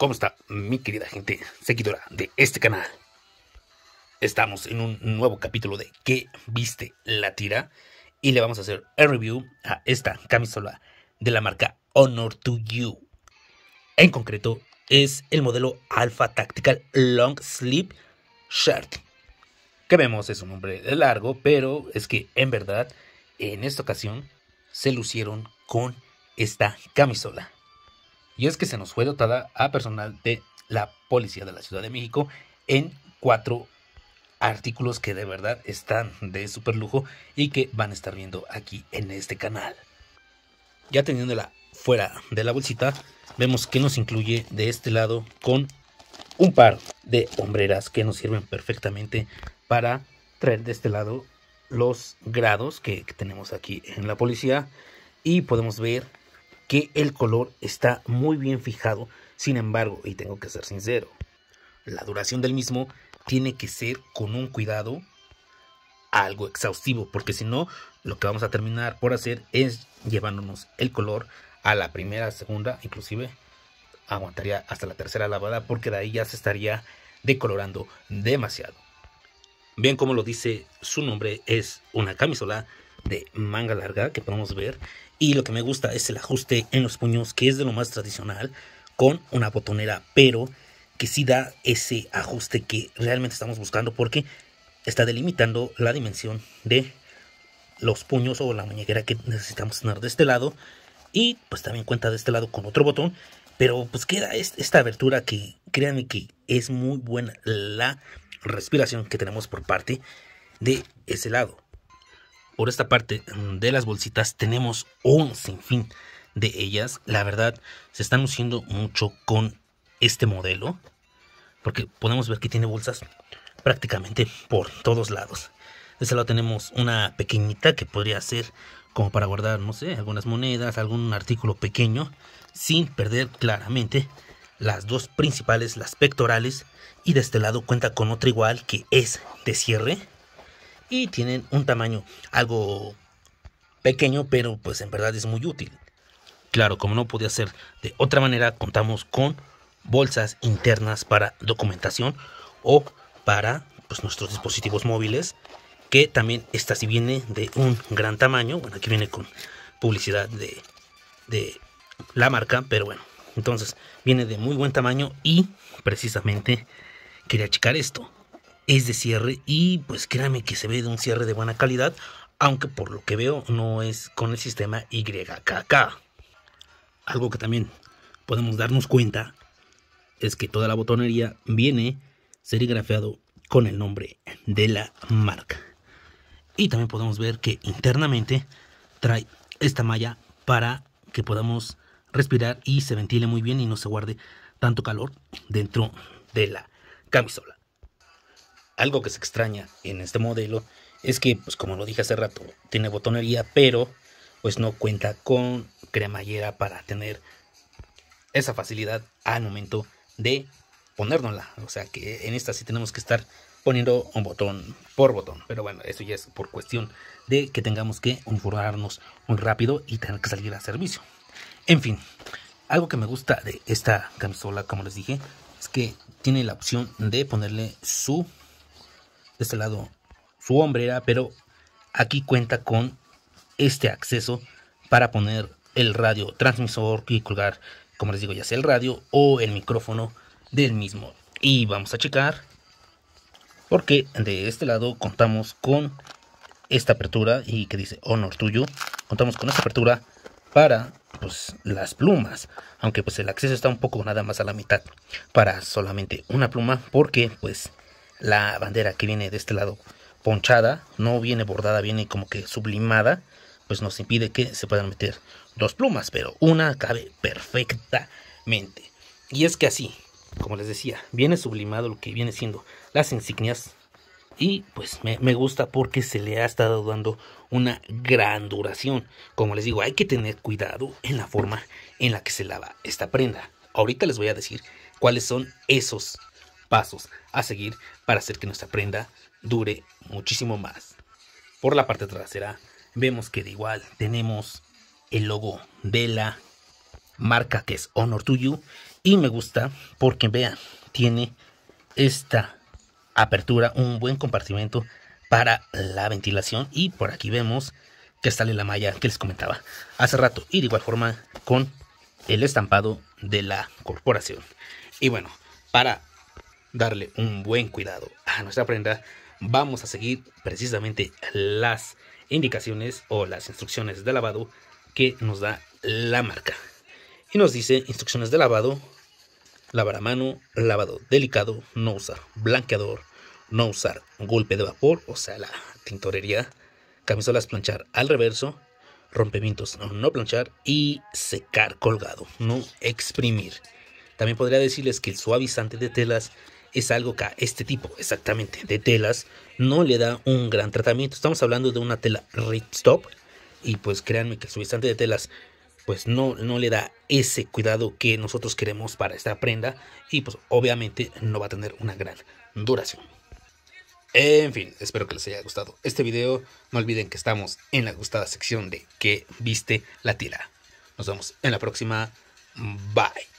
¿Cómo está mi querida gente seguidora de este canal? Estamos en un nuevo capítulo de ¿Qué viste la tira? Y le vamos a hacer el review a esta camisola de la marca Honor to You. En concreto, es el modelo Alpha Tactical Long Sleeve Shirt. Que vemos es un nombre largo, pero es que en verdad, en esta ocasión, se lucieron con esta camisola y es que se nos fue dotada a personal de la Policía de la Ciudad de México en cuatro artículos que de verdad están de super lujo y que van a estar viendo aquí en este canal. Ya teniéndola fuera de la bolsita, vemos que nos incluye de este lado con un par de hombreras que nos sirven perfectamente para traer de este lado los grados que, que tenemos aquí en la policía y podemos ver que el color está muy bien fijado, sin embargo, y tengo que ser sincero, la duración del mismo tiene que ser con un cuidado algo exhaustivo, porque si no, lo que vamos a terminar por hacer es llevándonos el color a la primera, segunda, inclusive aguantaría hasta la tercera lavada, porque de ahí ya se estaría decolorando demasiado. Bien, como lo dice su nombre, es una camisola de manga larga que podemos ver. Y lo que me gusta es el ajuste en los puños, que es de lo más tradicional, con una botonera, pero que sí da ese ajuste que realmente estamos buscando porque está delimitando la dimensión de los puños o la muñequera que necesitamos tener de este lado. Y pues también cuenta de este lado con otro botón. Pero pues queda esta abertura que créanme que es muy buena la respiración que tenemos por parte de ese lado por esta parte de las bolsitas tenemos un fin de ellas. La verdad, se están usando mucho con este modelo. Porque podemos ver que tiene bolsas prácticamente por todos lados. De este lado tenemos una pequeñita que podría ser como para guardar, no sé, algunas monedas, algún artículo pequeño. Sin perder claramente las dos principales, las pectorales. Y de este lado cuenta con otra igual que es de cierre y tienen un tamaño algo pequeño, pero pues en verdad es muy útil. Claro, como no podía ser de otra manera, contamos con bolsas internas para documentación o para pues, nuestros dispositivos móviles, que también esta sí viene de un gran tamaño. Bueno, aquí viene con publicidad de, de la marca, pero bueno, entonces viene de muy buen tamaño y precisamente quería checar esto es de cierre y pues créanme que se ve de un cierre de buena calidad, aunque por lo que veo no es con el sistema YKK. Algo que también podemos darnos cuenta es que toda la botonería viene serigrafiado con el nombre de la marca. Y también podemos ver que internamente trae esta malla para que podamos respirar y se ventile muy bien y no se guarde tanto calor dentro de la camisola algo que se extraña en este modelo es que, pues como lo dije hace rato, tiene botonería, pero pues no cuenta con cremallera para tener esa facilidad al momento de ponérnosla. O sea que en esta sí tenemos que estar poniendo un botón por botón. Pero bueno, eso ya es por cuestión de que tengamos que uniformarnos muy rápido y tener que salir a servicio. En fin, algo que me gusta de esta camisola, como les dije, es que tiene la opción de ponerle su de este lado su hombrera, pero aquí cuenta con este acceso para poner el radio transmisor y colgar, como les digo, ya sea el radio o el micrófono del mismo. Y vamos a checar porque de este lado contamos con esta apertura y que dice honor tuyo. Contamos con esta apertura para pues, las plumas, aunque pues el acceso está un poco nada más a la mitad para solamente una pluma porque pues la bandera que viene de este lado ponchada, no viene bordada, viene como que sublimada, pues nos impide que se puedan meter dos plumas, pero una cabe perfectamente. Y es que así, como les decía, viene sublimado lo que viene siendo las insignias. Y pues me, gusta porque se le ha estado dando una gran duración. Como les digo, hay que tener cuidado en la forma en la que se lava esta prenda. Ahorita les voy a decir cuáles son esos pasos a seguir para hacer que nuestra prenda dure muchísimo más. Por la parte trasera vemos que de igual tenemos el logo de la marca que es Honor to You y me gusta porque vean, tiene esta apertura, un buen compartimento para la ventilación y por aquí vemos que sale la malla que les comentaba hace rato y de igual forma con el estampado de la corporación. Y bueno, para darle un buen cuidado a nuestra prenda, vamos a seguir precisamente las indicaciones o las instrucciones de lavado que nos da la marca. Y nos dice instrucciones de lavado, lavar a mano, lavado delicado, no usar blanqueador, no usar golpe de vapor, o sea, la tintorería, camisolas planchar al reverso, rompimientos no planchar y secar colgado, no exprimir. También podría decirles que el suavizante de telas es algo que a este tipo, exactamente, de telas, no le da un gran tratamiento. Estamos hablando de una tela ripstop. y pues créanme que su instante de telas pues no, no le da ese cuidado que nosotros queremos para esta prenda y pues obviamente no va a tener una gran duración. En fin, espero que les haya gustado este video. No olviden que estamos en la gustada sección de que viste la tela. Nos vemos en la próxima. Bye.